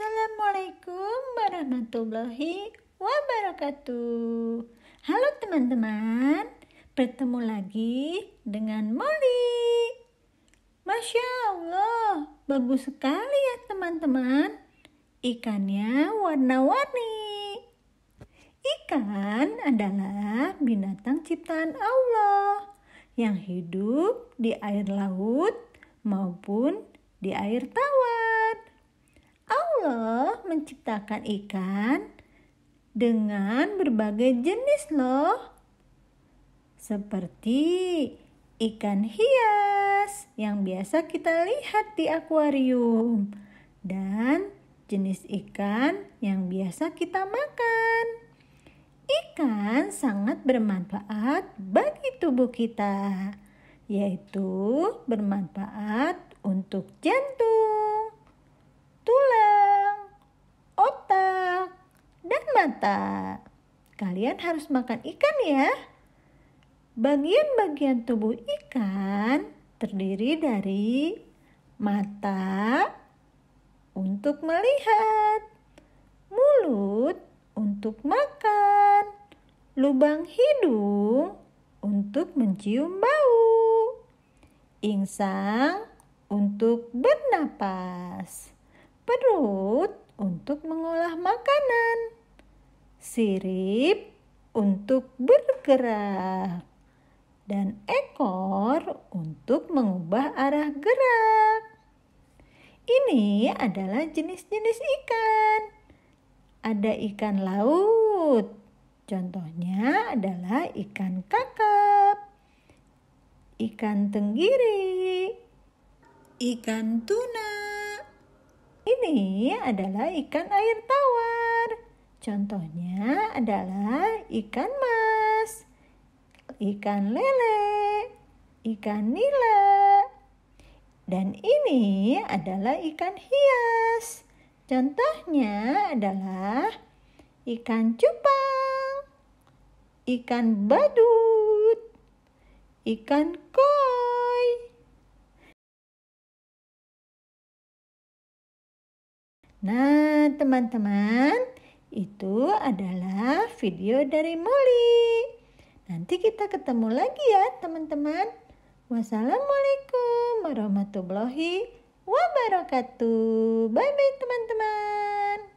Assalamualaikum warahmatullahi wabarakatuh. Halo teman-teman, bertemu lagi dengan Molly. Masya Allah, bagus sekali ya teman-teman. Ikannya warna-warni. Ikan adalah binatang ciptaan Allah yang hidup di air laut maupun di air tawar. Allah menciptakan ikan dengan berbagai jenis loh. Seperti ikan hias yang biasa kita lihat di akuarium dan jenis ikan yang biasa kita makan. Ikan sangat bermanfaat bagi tubuh kita, yaitu bermanfaat untuk jantung Mata, kalian harus makan ikan ya. Bagian-bagian tubuh ikan terdiri dari mata untuk melihat, mulut untuk makan, lubang hidung untuk mencium bau, insang untuk bernapas, perut untuk mengolah makanan sirip untuk bergerak dan ekor untuk mengubah arah gerak. Ini adalah jenis-jenis ikan. Ada ikan laut. Contohnya adalah ikan kakap, ikan tenggiri, ikan tuna. Ini adalah ikan air tawar. Contohnya adalah ikan mas, ikan lele, ikan nila. Dan ini adalah ikan hias. Contohnya adalah ikan cupang, ikan badut, ikan koi. Nah, teman-teman, itu adalah video dari Molly. Nanti kita ketemu lagi ya teman-teman. Wassalamualaikum warahmatullahi wabarakatuh. Bye-bye teman-teman.